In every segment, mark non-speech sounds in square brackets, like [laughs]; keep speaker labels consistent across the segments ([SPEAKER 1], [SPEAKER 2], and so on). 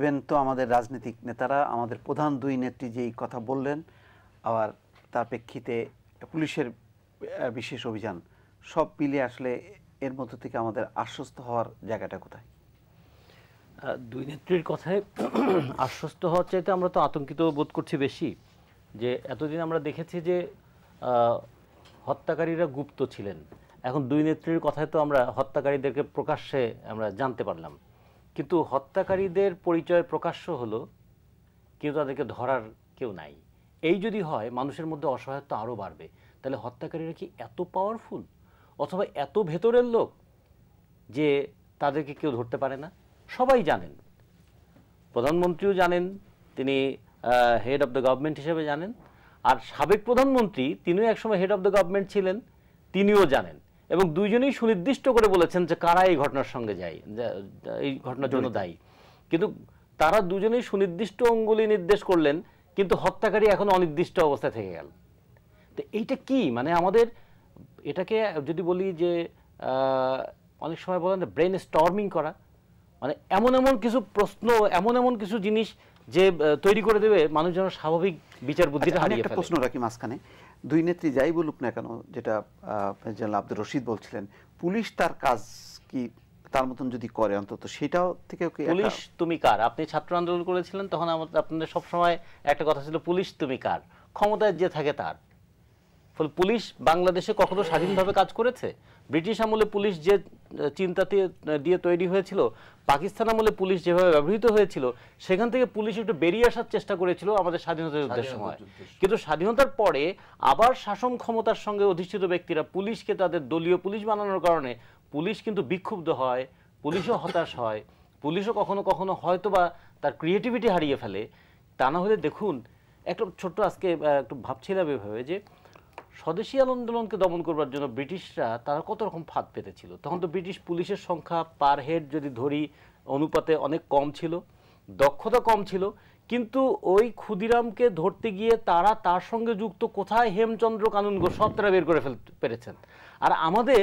[SPEAKER 1] Even তো আমাদের রাজনৈতিক নেতারা আমাদের প্রধান দুই নেত্রী যেই কথা বললেন আবার তার প্রেক্ষিতে পুলিশের বিশেষ অভিযান সব মিলে আসলে এর মধ্য থেকে আমাদের আশ্বস্ত হওয়ার জায়গাটা কোথায় দুই নেত্রীর কথায় [clears throat] আশ্বস্ত হওয়ার চাইতে আমরা তো আতঙ্কিত বোধ করছি বেশি যে এতদিন আমরা দেখেছি যে হত্যাকারীরা গুপ্ত ছিলেন এখন দুই নেত্রীর কথায় তো আমরা হত্যাকারীদেরকে প্রকাশ্যে আমরা জানতে পারলাম কিন্তু হত্যাকারীদের পরিচয় প্রকাশ্য হলো কেউ তাদেরকে ধরার কেউ নাই এই যদি হয় মানুষের মধ্যে অসহায়ত্ব আরও বাড়বে তাহলে হত্যাকারীরা কি এত পাওয়ারফুল অথবা এত ভেতরের লোক যে তাদেরকে কেউ ধরতে পারে না সবাই জানেন প্রধানমন্ত্রীও জানেন তিনি হেড অফ দ্য গভর্নমেন্ট হিসেবে জানেন আর সাবেক প্রধানমন্ত্রী তিনিও একসময় হেড অফ দ্য গভর্নমেন্ট ছিলেন তিনিও জানেন এবং দুইজনেই সুনির্দিষ্ট করে বলেছেন যে কারা এই ঘটনার সঙ্গে যায় এই ঘটনার জন্য দায়ী কিন্তু তারা দুজনেই সুনির্দিষ্ট অঙ্গুলি নির্দেশ করলেন কিন্তু হত্যাকারী এখন অনির্দিষ্ট অবস্থায় থেকে গেল তো এইটা কি মানে আমাদের এটাকে যদি বলি যে অনেক সময় বলেন ব্রেন স্টর্মিং করা মানে এমন এমন কিছু প্রশ্ন এমন এমন কিছু জিনিস যে তৈরি করে দেবে মানুষজনের স্বাভাবিক বিচার বুদ্ধিটা আচ্ছা, হারিয়ে একটা প্রশ্ন রাখি মাঝখানে দুই নেত্রী যাই বলুক না কেন যেটা জেনারেল আব্দুর রশিদ বলছিলেন পুলিশ তার কাজ কি তার মতন যদি করে অন্তত সেটাও থেকে পুলিশ তুমি কার আপনি ছাত্র আন্দোলন করেছিলেন তখন আমাদের আপনাদের সবসময় একটা কথা ছিল পুলিশ তুমি কার ক্ষমতায় যে থাকে তার ফলে পুলিশ বাংলাদেশে কখনো স্বাধীনভাবে কাজ করেছে ব্রিটিশ আমলে পুলিশ যে চিন্তা দিয়ে তৈরি হয়েছিল পাকিস্তান আমলে পুলিশ যেভাবে ব্যবহৃত হয়েছিল সেখান থেকে পুলিশ একটু বেরিয়ে আসার চেষ্টা করেছিল আমাদের স্বাধীনতা যুদ্ধের সময় কিন্তু স্বাধীনতার পরে আবার শাসন ক্ষমতার সঙ্গে অধিষ্ঠিত ব্যক্তিরা পুলিশকে তাদের দলীয় পুলিশ বানানোর কারণে পুলিশ কিন্তু বিক্ষুব্ধ হয় পুলিশও হতাশ হয় পুলিশও কখনো কখনো হয়তোবা তার ক্রিয়েটিভিটি হারিয়ে ফেলে তা না হলে দেখুন একটা ছোট্ট আজকে একটু ভাবছিলাম এভাবে যে স্বদেশী আন্দোলনকে দমন করবার জন্য ব্রিটিশরা তারা কত রকম ফাঁদ পেতেছিল তখন তো ব্রিটিশ পুলিশের সংখ্যা পার হেড যদি ধরি অনুপাতে অনেক কম ছিল দক্ষতা কম ছিল কিন্তু ওই ক্ষুদিরামকে ধরতে গিয়ে তারা তার সঙ্গে যুক্ত কোথায় হেমচন্দ্র কানুনগো সব তারা বের করে ফেলতে পেরেছেন আর আমাদের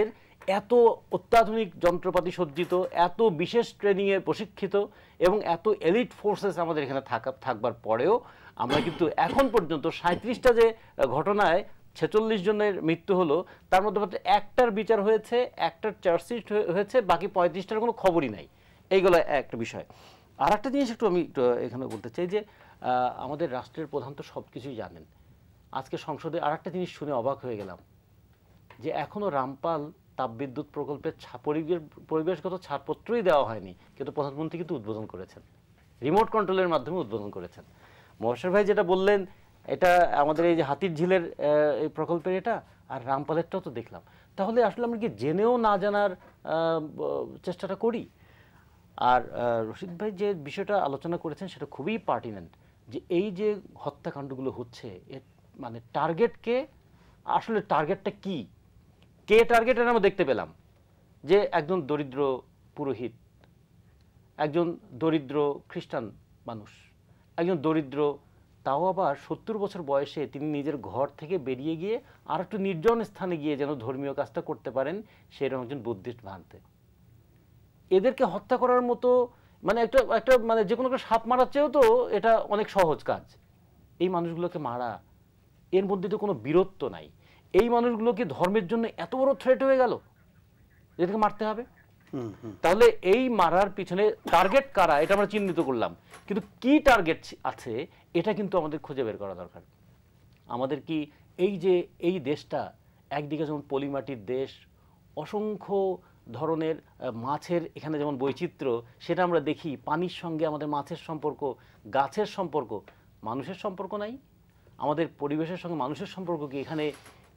[SPEAKER 1] এত অত্যাধুনিক যন্ত্রপাতি সজ্জিত এত বিশেষ ট্রেনিংয়ে প্রশিক্ষিত এবং এত এলিট ফোর্সেস আমাদের এখানে থাকা থাকবার পরেও আমরা কিন্তু এখন পর্যন্ত সাঁত্রিশটা যে ঘটনায় ছেচল্লিশ জনের মৃত্যু হলো তার মধ্যে মাত্র একটার বিচার হয়েছে একটার চার্জশিট হয়েছে বাকি পঁয়ত্রিশটার কোনো খবরই নাই এইগুলো একটা বিষয় আর একটা জিনিস একটু আমি এখানে বলতে চাই যে আমাদের রাষ্ট্রের প্রধান তো সব কিছুই জানেন আজকে সংসদে আর একটা জিনিস শুনে অবাক হয়ে গেলাম যে এখনও রামপাল তাপবিদ্যুৎ প্রকল্পের পরিবেশগত ছাড়পত্রই দেওয়া হয়নি কিন্তু প্রধানমন্ত্রী কিন্তু উদ্বোধন করেছেন রিমোট কন্ট্রোলের মাধ্যমে উদ্বোধন করেছেন মহাশয় ভাই যেটা বললেন এটা আমাদের এই যে হাতির ঝিলের এই প্রকল্পের এটা আর রামপালেরটাও তো দেখলাম তাহলে আসলে আমরা কি জেনেও না জানার চেষ্টাটা করি আর রশিদ ভাই যে বিষয়টা আলোচনা করেছেন সেটা খুবই পার্টিনেন্ট যে এই যে হত্যাকাণ্ডগুলো হচ্ছে এর মানে টার্গেটকে আসলে টার্গেটটা কি কে টার্গেট এটা আমরা দেখতে পেলাম যে একজন দরিদ্র পুরোহিত একজন দরিদ্র খ্রিস্টান মানুষ একজন দরিদ্র তাও আবার সত্তর বছর বয়সে তিনি নিজের ঘর থেকে বেরিয়ে গিয়ে আর একটু নির্জন স্থানে গিয়ে যেন ধর্মীয় কাজটা করতে পারেন সেরকম একজন বুদ্ধিস্ট ভান্তে এদেরকে হত্যা করার মতো মানে একটা একটা মানে যে কোনো একটা সাপ মারার চেয়েও তো এটা অনেক সহজ কাজ এই মানুষগুলোকে মারা এর মধ্যে তো কোনো বীরত্ব নাই এই মানুষগুলোকে ধর্মের জন্য এত বড় থ্রেট হয়ে গেল এদেরকে মারতে হবে তাহলে এই মারার পিছনে টার্গেট কারা এটা আমরা চিহ্নিত করলাম কিন্তু কি টার্গেট আছে এটা কিন্তু আমাদের খুঁজে বের করা দরকার আমাদের কি এই যে এই দেশটা একদিকে যেমন পলিমাটির দেশ অসংখ্য ধরনের মাছের এখানে যেমন বৈচিত্র্য সেটা আমরা দেখি পানির সঙ্গে আমাদের মাছের সম্পর্ক গাছের সম্পর্ক মানুষের সম্পর্ক নাই আমাদের পরিবেশের সঙ্গে মানুষের সম্পর্ক কি এখানে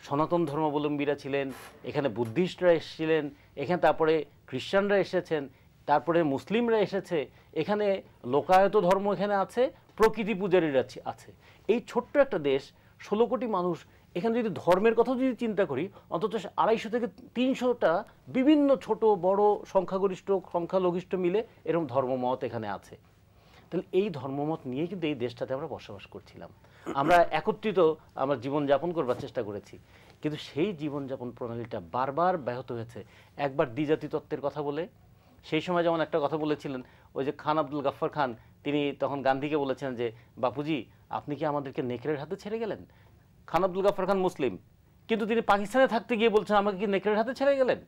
[SPEAKER 1] সনাতন ধর্মাবলম্বীরা ছিলেন এখানে বুদ্ধিস্টরা এসেছিলেন এখানে তারপরে খ্রিস্টানরা এসেছেন তারপরে মুসলিমরা এসেছে এখানে লোকায়ত ধর্ম এখানে আছে প্রকৃতি পূজারীরা আছে এই ছোট্ট একটা দেশ ষোলো কোটি মানুষ এখানে যদি ধর্মের কথা যদি চিন্তা করি অন্তত আড়াইশো থেকে তিনশোটা বিভিন্ন ছোট বড় সংখ্যাগরিষ্ঠ সংখ্যালঘিষ্ঠ মিলে এরকম ধর্মমত এখানে আছে তাহলে এই ধর্মমত নিয়ে কিন্তু এই দেশটাতে আমরা বসবাস করছিলাম আমরা একত্রিত আমরা জীবনযাপন করবার চেষ্টা করেছি কিন্তু সেই জীবনযাপন প্রণালীটা বারবার ব্যাহত হয়েছে একবার দ্বিজাতি তত্ত্বের কথা বলে সেই সময় যেমন একটা কথা বলেছিলেন ওই যে খান আব্দুল গাফর খান তিনি তখন গান্ধীকে বলেছেন যে বাপুজি আপনি কি আমাদেরকে নেকড়ের হাতে ছেড়ে গেলেন খান আব্দুল গাফর খান মুসলিম কিন্তু তিনি পাকিস্তানে থাকতে গিয়ে বলছেন আমাকে কি নেকড়ের হাতে ছেড়ে গেলেন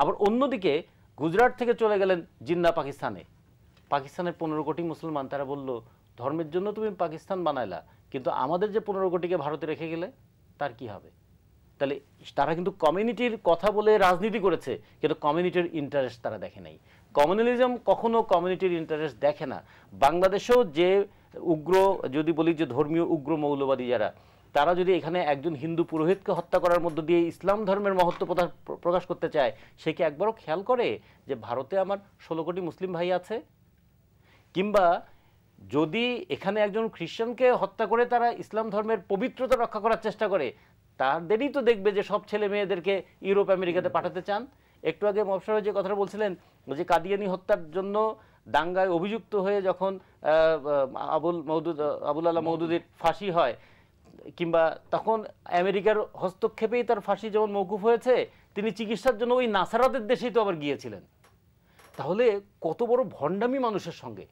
[SPEAKER 1] আবার অন্যদিকে গুজরাট থেকে চলে গেলেন জিন্না পাকিস্তানে পাকিস্তানের পনেরো কোটি মুসলমান তারা বলল ধর্মের জন্য তুমি পাকিস্তান বানাইলা কিন্তু আমাদের যে পনেরো কোটিকে ভারতে রেখে গেলে তার কি হবে তাহলে তারা কিন্তু কমিউনিটির কথা বলে রাজনীতি করেছে কিন্তু কমিউনিটির ইন্টারেস্ট তারা দেখে নাই কমিউনালিজম কখনো কমিউনিটির ইন্টারেস্ট দেখে না বাংলাদেশেও যে উগ্র যদি বলি যে ধর্মীয় উগ্র মৌলবাদী যারা তারা যদি এখানে একজন হিন্দু পুরোহিতকে হত্যা করার মধ্য দিয়ে ইসলাম ধর্মের মহত্ব প্রকাশ করতে চায় সে কি একবারও খেয়াল করে যে ভারতে আমার ষোলো কোটি মুসলিম ভাই আছে কিংবা যদি এখানে একজন খ্রিস্টানকে হত্যা করে তারা ইসলাম ধর্মের পবিত্রতা রক্ষা করার চেষ্টা করে তাদেরই তো দেখবে যে সব ছেলে মেয়েদেরকে ইউরোপ আমেরিকাতে পাঠাতে চান একটু আগে মফসরা যে কথাটা বলছিলেন যে কাদিয়ানি হত্যার জন্য দাঙ্গায় অভিযুক্ত হয়ে যখন আবুল মহদুদ আবুল আল্লাহ মহদুদের ফাঁসি হয় কিংবা তখন আমেরিকার হস্তক্ষেপেই তার ফাঁসি যেমন মৌকুফ হয়েছে তিনি চিকিৎসার জন্য ওই নাসারাদের দেশেই তো আবার গিয়েছিলেন তাহলে কত বড় ভণ্ডামি মানুষের সঙ্গে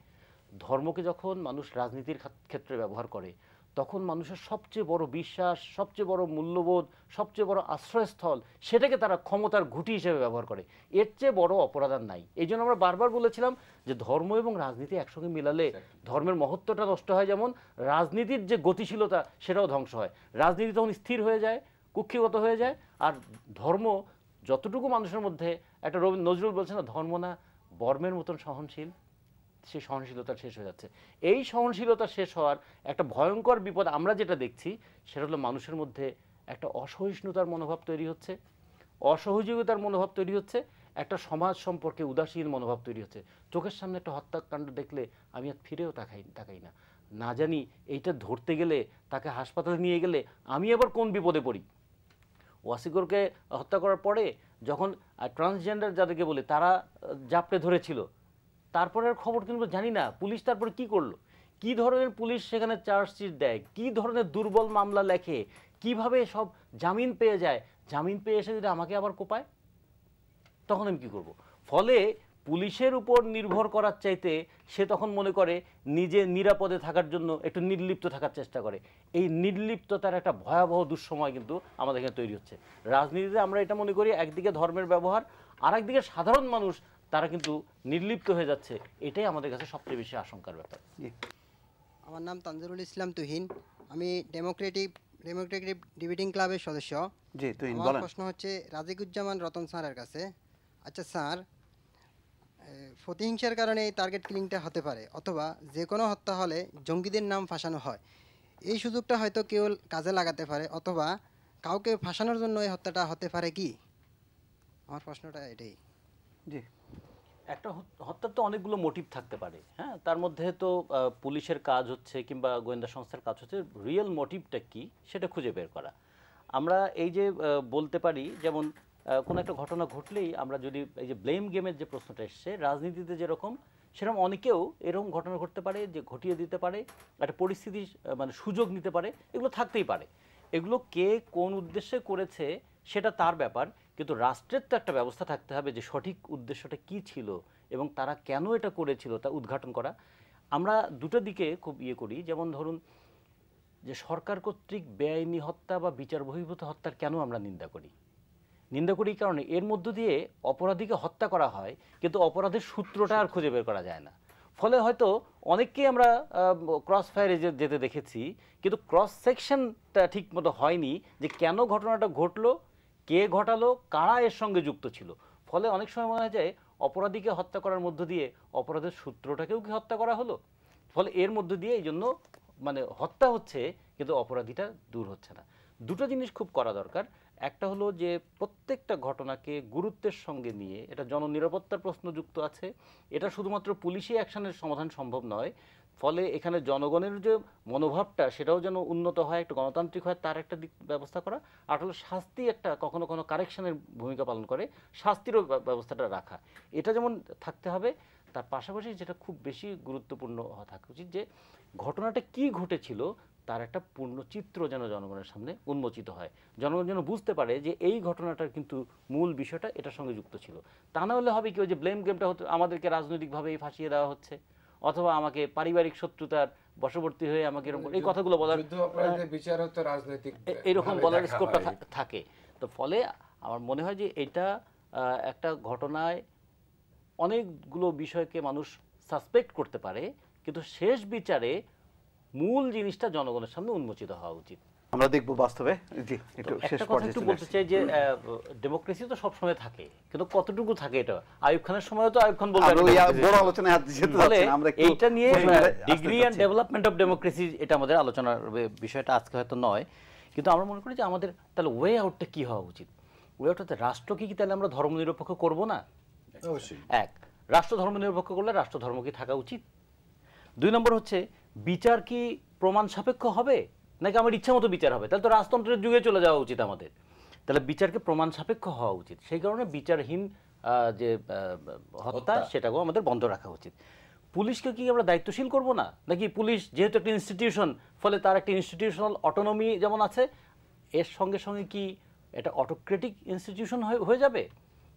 [SPEAKER 1] ধর্মকে যখন মানুষ রাজনীতির ক্ষেত্রে ব্যবহার করে তখন মানুষের সবচেয়ে বড় বিশ্বাস সবচেয়ে বড় মূল্যবোধ সবচেয়ে বড় আশ্রয়স্থল সেটাকে তারা ক্ষমতার ঘুঁটি হিসেবে ব্যবহার করে এর চেয়ে বড় অপরাধ আর নাই এই জন্য আমরা বারবার বলেছিলাম যে ধর্ম এবং রাজনীতি একসঙ্গে মিলালে ধর্মের মহত্বটা নষ্ট হয় যেমন রাজনীতির যে গতিশীলতা সেটাও ধ্বংস হয় রাজনীতি তখন স্থির হয়ে যায় কুক্ষিগত হয়ে যায় আর ধর্ম যতটুকু মানুষের মধ্যে একটা রবীন্দ্র নজরুল বলছে না ধর্ম না বর্মের মতন সহনশীল সে সহনশীলতা শেষ হয়ে যাচ্ছে এই সহনশীলতা শেষ হওয়ার একটা ভয়ঙ্কর বিপদ আমরা যেটা দেখছি সেটা হলো মানুষের মধ্যে একটা অসহিষ্ণুতার মনোভাব তৈরি হচ্ছে অসহযোগিতার মনোভাব তৈরি হচ্ছে একটা সমাজ সম্পর্কে উদাসীন মনোভাব তৈরি হচ্ছে চোখের সামনে একটা হত্যাকাণ্ড দেখলে আমি আর ফিরেও তাকাই তাকাই না না জানি এইটা ধরতে গেলে তাকে হাসপাতালে নিয়ে গেলে আমি আবার কোন বিপদে পড়ি ওয়াসিকরকে হত্যা করার পরে যখন ট্রান্সজেন্ডার যাদেরকে বলে তারা জাপটে ধরেছিল তারপরে আর খবর কিন্তু জানি না পুলিশ তারপরে কি করলো কি ধরনের পুলিশ সেখানে চার্জশিট দেয় কি ধরনের দুর্বল মামলা লেখে কিভাবে সব জামিন পেয়ে যায় জামিন পেয়ে এসে যদি আমাকে আবার কোপায় তখন আমি কি করব। ফলে পুলিশের উপর নির্ভর করার চাইতে সে তখন মনে করে নিজে নিরাপদে থাকার জন্য একটু নির্লিপ্ত থাকার চেষ্টা করে এই নির্লিপ্ততার একটা ভয়াবহ দুঃসময় কিন্তু আমাদের এখানে তৈরি হচ্ছে রাজনীতিতে আমরা এটা মনে করি একদিকে ধর্মের ব্যবহার আর একদিকে সাধারণ মানুষ তারা কিন্তু নির্লিপ্ত হয়ে যাচ্ছে এটাই আমাদের কাছে সবচেয়ে বেশি আশঙ্কার ব্যাপার আমার নাম তানজুরুল ইসলাম তুহিন আমি ডেমোক্রেটিক ডেমোক্রেটিক ডিবেটিং ক্লাবের সদস্য জি তুহিন বলেন প্রশ্ন হচ্ছে রাজিকুজ্জামান রতন স্যারের কাছে আচ্ছা স্যার প্রতিহিংসার কারণে এই টার্গেট কিলিংটা হতে পারে অথবা যে কোনো হত্যা হলে জঙ্গিদের নাম ফাঁসানো হয় এই সুযোগটা হয়তো কেউ কাজে লাগাতে পারে অথবা কাউকে ফাঁসানোর জন্য এই হত্যাটা হতে পারে কি আমার প্রশ্নটা এটাই জি একটা হত্যার তো অনেকগুলো মোটিভ থাকতে পারে হ্যাঁ তার মধ্যে তো পুলিশের কাজ হচ্ছে কিংবা গোয়েন্দা সংস্থার কাজ হচ্ছে রিয়েল মোটিভটা কি সেটা খুঁজে বের করা আমরা এই যে বলতে পারি যেমন কোনো একটা ঘটনা ঘটলেই আমরা যদি এই যে ব্লেম গেমের যে প্রশ্নটা এসছে রাজনীতিতে যেরকম সেরকম অনেকেও এরকম ঘটনা ঘটতে পারে যে ঘটিয়ে দিতে পারে একটা পরিস্থিতি মানে সুযোগ নিতে পারে এগুলো থাকতেই পারে এগুলো কে কোন উদ্দেশ্যে করেছে সেটা তার ব্যাপার কিন্তু রাষ্ট্রের তো একটা ব্যবস্থা থাকতে হবে যে সঠিক উদ্দেশ্যটা কি ছিল এবং তারা কেন এটা করেছিল তা উদ্ঘাটন করা আমরা দুটো দিকে খুব ইয়ে করি যেমন ধরুন যে সরকার কর্তৃক বেআইনি হত্যা বা বিচার বহির্ভূত হত্যার কেন আমরা নিন্দা করি নিন্দা করি কারণে এর মধ্য দিয়ে অপরাধীকে হত্যা করা হয় কিন্তু অপরাধের সূত্রটা আর খুঁজে বের করা যায় না ফলে হয়তো অনেককেই আমরা ক্রস ফায়ারে যেতে দেখেছি কিন্তু ক্রস সেকশনটা ঠিক মতো হয়নি যে কেন ঘটনাটা ঘটলো কে ঘটালো কারা এর সঙ্গে যুক্ত ছিল ফলে অনেক সময় মনে হয় যায় অপরাধীকে হত্যা করার মধ্য দিয়ে অপরাধের সূত্রটাকেও কি হত্যা করা হলো ফলে এর মধ্য দিয়ে এই জন্য মানে হত্যা হচ্ছে কিন্তু অপরাধীটা দূর হচ্ছে না দুটো জিনিস খুব করা দরকার একটা হলো যে প্রত্যেকটা ঘটনাকে গুরুত্বের সঙ্গে নিয়ে এটা জননিরাপত্তার প্রশ্ন যুক্ত আছে এটা শুধুমাত্র পুলিশি অ্যাকশনের সমাধান সম্ভব নয় ফলে এখানে জনগণের যে মনোভাবটা সেটাও যেন উন্নত হয় একটু গণতান্ত্রিক হয় তার একটা দিক ব্যবস্থা করা আর হলো শাস্তি একটা কখনো কখনো কারেকশনের ভূমিকা পালন করে শাস্তিরও ব্যবস্থাটা রাখা এটা যেমন থাকতে হবে তার পাশাপাশি যেটা খুব বেশি গুরুত্বপূর্ণ থাকা উচিত যে ঘটনাটা কি ঘটেছিল তার একটা পূর্ণ চিত্র যেন জনগণের সামনে উন্মোচিত হয় জনগণ যেন বুঝতে পারে যে এই ঘটনাটার কিন্তু মূল বিষয়টা এটার সঙ্গে যুক্ত ছিল তা না হলে হবে কি ওই যে ব্লেম গেমটা হতো আমাদেরকে রাজনৈতিকভাবে ফাঁসিয়ে দেওয়া হচ্ছে অথবা আমাকে পারিবারিক শত্রুতার বশবর্তী হয়ে আমাকে এরকম এই কথাগুলো বলার বিচার হতো রাজনৈতিক এরকম মানে বলার স্কোপটা থাকে তো ফলে আমার মনে হয় যে এটা একটা ঘটনায় অনেকগুলো বিষয়কে মানুষ সাসপেক্ট করতে পারে কিন্তু শেষ বিচারে মূল জিনিসটা জনগণের সামনে উন্মোচিত হওয়া উচিত আমরা দেখব বাস্তবে জি একটু শেষ পর্যায়ে একটু বলতে চাই যে ডেমোক্রেসি তো সব সময় থাকে কিন্তু কতটুকু থাকে এটা আইয়ুব খানের সময় তো আইয়ুব খান বলবেন বড় আলোচনা হাত দিতে যাচ্ছেন আমরা এটা নিয়ে degree and development of democracy এটা আমাদের আলোচনার বিষয়টা আজকে হয়তো নয় কিন্তু আমরা মনে করি যে আমাদের তাহলে ওয়ে আউটটা কি হওয়া উচিত ওয়ে আউটটা রাষ্ট্র কি কি তাহলে আমরা ধর্ম নিরপেক্ষ করব না অবশ্যই এক রাষ্ট্র ধর্ম নিরপেক্ষ করলে রাষ্ট্র ধর্ম কি থাকা উচিত দুই নম্বর হচ্ছে বিচার কি প্রমাণ সাপেক্ষ হবে নাকি আমার ইচ্ছা মতো বিচার হবে তাহলে তো রাজতন্ত্রের যুগে চলে যাওয়া উচিত আমাদের তাহলে বিচারকে প্রমাণ সাপেক্ষ হওয়া উচিত সেই কারণে বিচারহীন যে হত্যা সেটাকেও আমাদের বন্ধ রাখা উচিত পুলিশকে কি আমরা দায়িত্বশীল করব না নাকি পুলিশ যেহেতু একটা ইনস্টিটিউশন ফলে তার একটা ইনস্টিটিউশনাল অটোনমি যেমন আছে এর সঙ্গে সঙ্গে কি এটা অটোক্রেটিক ইনস্টিটিউশন হয়ে যাবে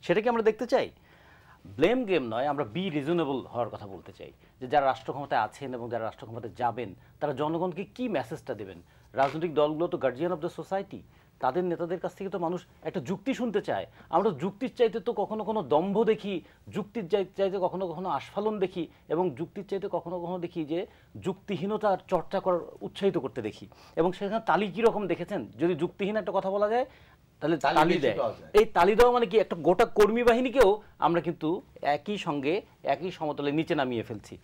[SPEAKER 1] সেটা কি আমরা দেখতে চাই ব্লেম গেম নয় আমরা বি রিজনেবল হওয়ার কথা বলতে চাই যে যারা রাষ্ট্র ক্ষমতায় আছেন এবং যারা রাষ্ট্র ক্ষমতায় যাবেন তারা জনগণকে কি মেসেজটা দেবেন রাজনৈতিক দলগুলো তো গার্জিয়ান অফ দ্য সোসাইটি তাদের নেতাদের কাছ থেকে তো মানুষ একটা যুক্তি শুনতে চায় আমরা যুক্তির চাইতে তো কখনো কোনো দম্ভ দেখি যুক্তির চাইতে কখনো কখনো আস্ফালন দেখি এবং যুক্তির চাইতে কখনো কখনো দেখি যে যুক্তিহীনতার চর্চা করার উৎসাহিত করতে দেখি এবং সেখানে তালি কীরকম দেখেছেন যদি যুক্তিহীন একটা কথা বলা যায় তাহলে তালি দেয় এই তালি দেওয়া মানে কি একটা গোটা কর্মী বাহিনীকেও আমরা কিন্তু একই সঙ্গে একই সমতলে নিচে নামিয়ে ফেলছি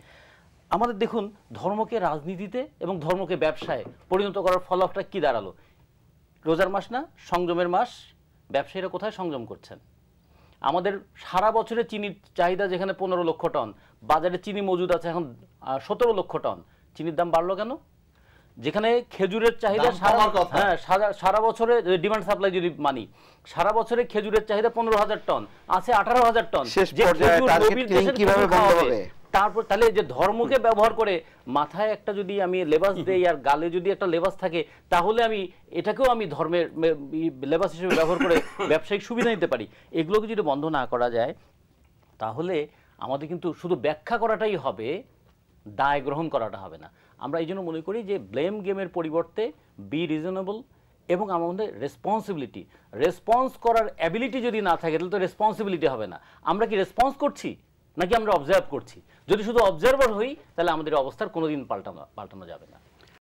[SPEAKER 1] আমাদের দেখুন ধর্মকে রাজনীতিতে এবং ধর্মকে ব্যবসায় পরিণত করার ফলাফটা কি দাঁড়ালো রোজার মাস না সংযমের মাস ব্যবসায়ীরা কোথায় সংযম করছেন আমাদের সারা বছরে চিনির চাহিদা যেখানে পনেরো লক্ষ টন বাজারে চিনি মজুদ আছে এখন সতেরো লক্ষ টন চিনির দাম বাড়লো কেন যেখানে খেজুরের চাহিদা সারা হ্যাঁ সারা বছরে ডিমান্ড সাপ্লাই যদি মানি সারা বছরে খেজুরের চাহিদা পনেরো হাজার টন আছে আঠারো হাজার টন তারপর তাহলে যে ধর্মকে ব্যবহার করে মাথায় একটা যদি আমি লেবাস দেই আর গালে যদি একটা লেবাস থাকে তাহলে আমি এটাকেও আমি ধর্মের লেবাস হিসেবে ব্যবহার করে [laughs] ব্যবসায়িক সুবিধা নিতে পারি এগুলোকে যদি বন্ধ না করা যায় তাহলে আমাদের কিন্তু শুধু ব্যাখ্যা করাটাই হবে দায় গ্রহণ করাটা হবে না আমরা এই জন্য মনে করি যে ব্লেম গেমের পরিবর্তে বি রিজনেবল এবং আমাদের রেসপন্সিবিলিটি রেসপন্স করার অ্যাবিলিটি যদি না থাকে তাহলে তো রেসপন্সিবিলিটি হবে না আমরা কি রেসপন্স করছি নাকি আমরা অবজার্ভ করছি যদি শুধু অবজার্ভার হই তাহলে আমাদের অবস্থার কোনোদিন পাল্টানো পাল্টানো যাবে না